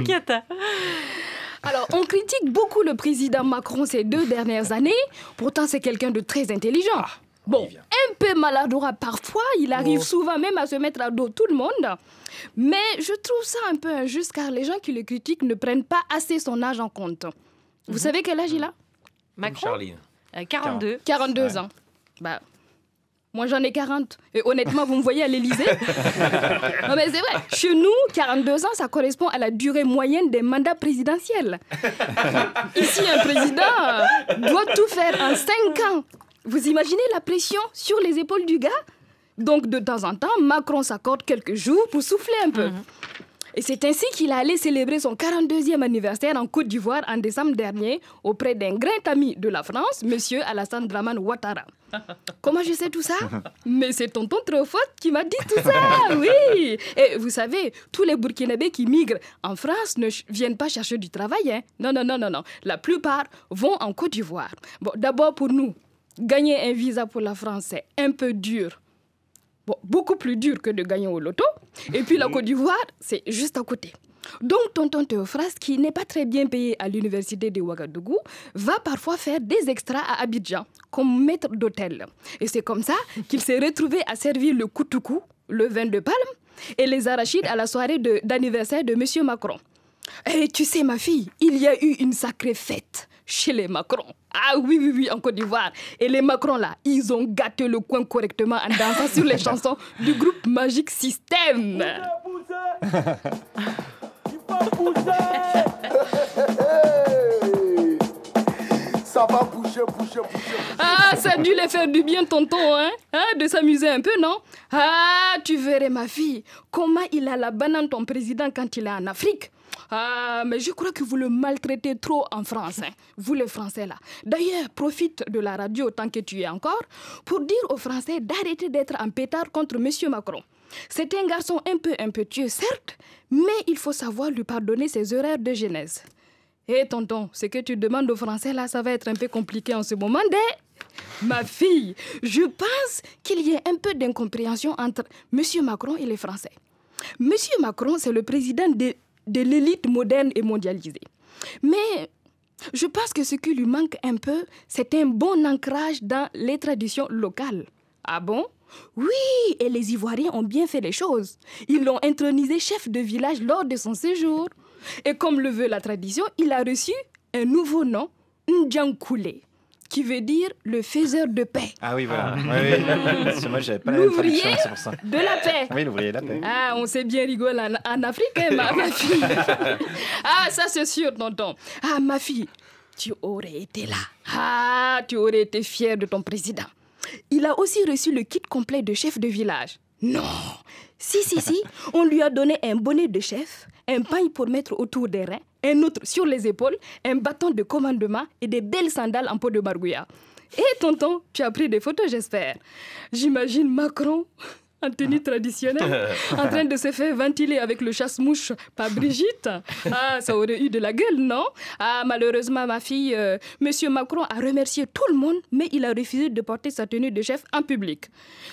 Mm. Alors, on critique beaucoup le président Macron ces deux dernières années. Pourtant, c'est quelqu'un de très intelligent. Ah, bon, un peu maladroit parfois, il arrive oh. souvent même à se mettre à dos tout le monde. Mais je trouve ça un peu injuste car les gens qui le critiquent ne prennent pas assez son âge en compte. Vous mm-hmm. savez quel âge il a mm. Macron 42. 42 euh, ans. Bah, moi, j'en ai 40. Et honnêtement, vous me voyez à l'Elysée. Non, mais c'est vrai. Chez nous, 42 ans, ça correspond à la durée moyenne des mandats présidentiels. Ici, un président doit tout faire en 5 ans. Vous imaginez la pression sur les épaules du gars Donc, de temps en temps, Macron s'accorde quelques jours pour souffler un peu. Mhm. Et c'est ainsi qu'il allé célébrer son 42e anniversaire en Côte d'Ivoire en décembre dernier auprès d'un grand ami de la France, monsieur Alassane Draman Ouattara. Comment je sais tout ça Mais c'est tonton Trofot qui m'a dit tout ça, oui Et vous savez, tous les Burkinabés qui migrent en France ne viennent pas chercher du travail, hein Non, non, non, non, non. La plupart vont en Côte d'Ivoire. Bon, d'abord pour nous, gagner un visa pour la France, c'est un peu dur beaucoup plus dur que de gagner au loto. Et puis la Côte d'Ivoire, c'est juste à côté. Donc, tonton Théophras, qui n'est pas très bien payé à l'université de Ouagadougou, va parfois faire des extras à Abidjan, comme maître d'hôtel. Et c'est comme ça qu'il s'est retrouvé à servir le koutoukou, le vin de palme, et les arachides à la soirée d'anniversaire de, de M. Macron. Et eh, tu sais, ma fille, il y a eu une sacrée fête chez les Macron. Ah oui, oui, oui, en Côte d'Ivoire. Et les Macron, là, ils ont gâté le coin correctement en dansant sur les chansons du groupe Magic System. Ça va bouger, bouger, bouger. Ah, ça a dû les faire du bien, tonton, hein, hein De s'amuser un peu, non Ah, tu verrais ma fille, comment il a la banane ton président quand il est en Afrique. Ah, mais je crois que vous le maltraitez trop en français, hein. vous les Français là. D'ailleurs, profite de la radio tant que tu es encore pour dire aux Français d'arrêter d'être en pétard contre M. Macron. C'est un garçon un peu impétueux, certes, mais il faut savoir lui pardonner ses horaires de jeunesse. Hé eh, tonton, ce que tu demandes aux Français là, ça va être un peu compliqué en ce moment, mais... Ma fille, je pense qu'il y a un peu d'incompréhension entre M. Macron et les Français. M. Macron, c'est le président des de l'élite moderne et mondialisée. Mais je pense que ce qui lui manque un peu, c'est un bon ancrage dans les traditions locales. Ah bon Oui, et les Ivoiriens ont bien fait les choses. Ils l'ont intronisé chef de village lors de son séjour. Et comme le veut la tradition, il a reçu un nouveau nom, Ndjankoulé qui veut dire le faiseur de paix. Ah oui, voilà. Ah. moi, j'avais pas de la paix. Oui, l'ouvrier de la paix. Ah, on sait bien rigoler en, Afrique, hein, ma, fille. ah, ça, c'est sûr, tonton. Ah, ma fille, tu aurais été là. Ah, tu aurais été fière de ton président. Il a aussi reçu le kit complet de chef de village. Non Si, si, si, on lui a donné un bonnet de chef, un paille pour mettre autour des reins, un autre sur les épaules, un bâton de commandement et des belles sandales en peau de margouilla. Et eh, tonton, tu as pris des photos, j'espère. J'imagine Macron en tenue traditionnelle, en train de se faire ventiler avec le chasse-mouche par Brigitte. Ah, ça aurait eu de la gueule, non Ah, malheureusement, ma fille, euh, Monsieur Macron a remercié tout le monde, mais il a refusé de porter sa tenue de chef en public.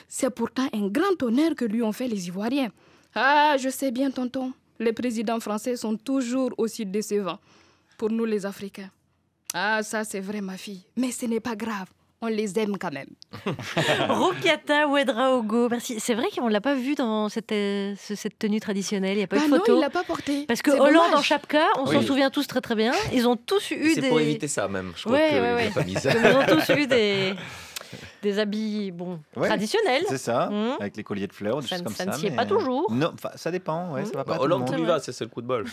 C'est pourtant un grand honneur que lui ont fait les Ivoiriens. Ah, je sais bien, tonton les présidents français sont toujours aussi décevants pour nous les Africains. Ah, ça c'est vrai ma fille, mais ce n'est pas grave. On les aime quand même. Rokiata Ouedraogo, merci. C'est vrai qu'on ne l'a pas vu dans cette, euh, tenue traditionnelle. Il n'y a pas eu bah de photo. Non, il l'a pas porté. Parce que Hollande en chapka, on s'en souvient tous très très bien. Ils ont tous eu des. C'est pour éviter ça même. Je crois que Ils ont tous eu des. des habits bon, traditionnels. C'est ça, mmh. avec les colliers de fleurs, des choses comme ça. Ça ne s'y est pas toujours. Non, ça dépend. Ouais, ça va bah, pas bah, Hollande, on y va, c'est le coup de bol.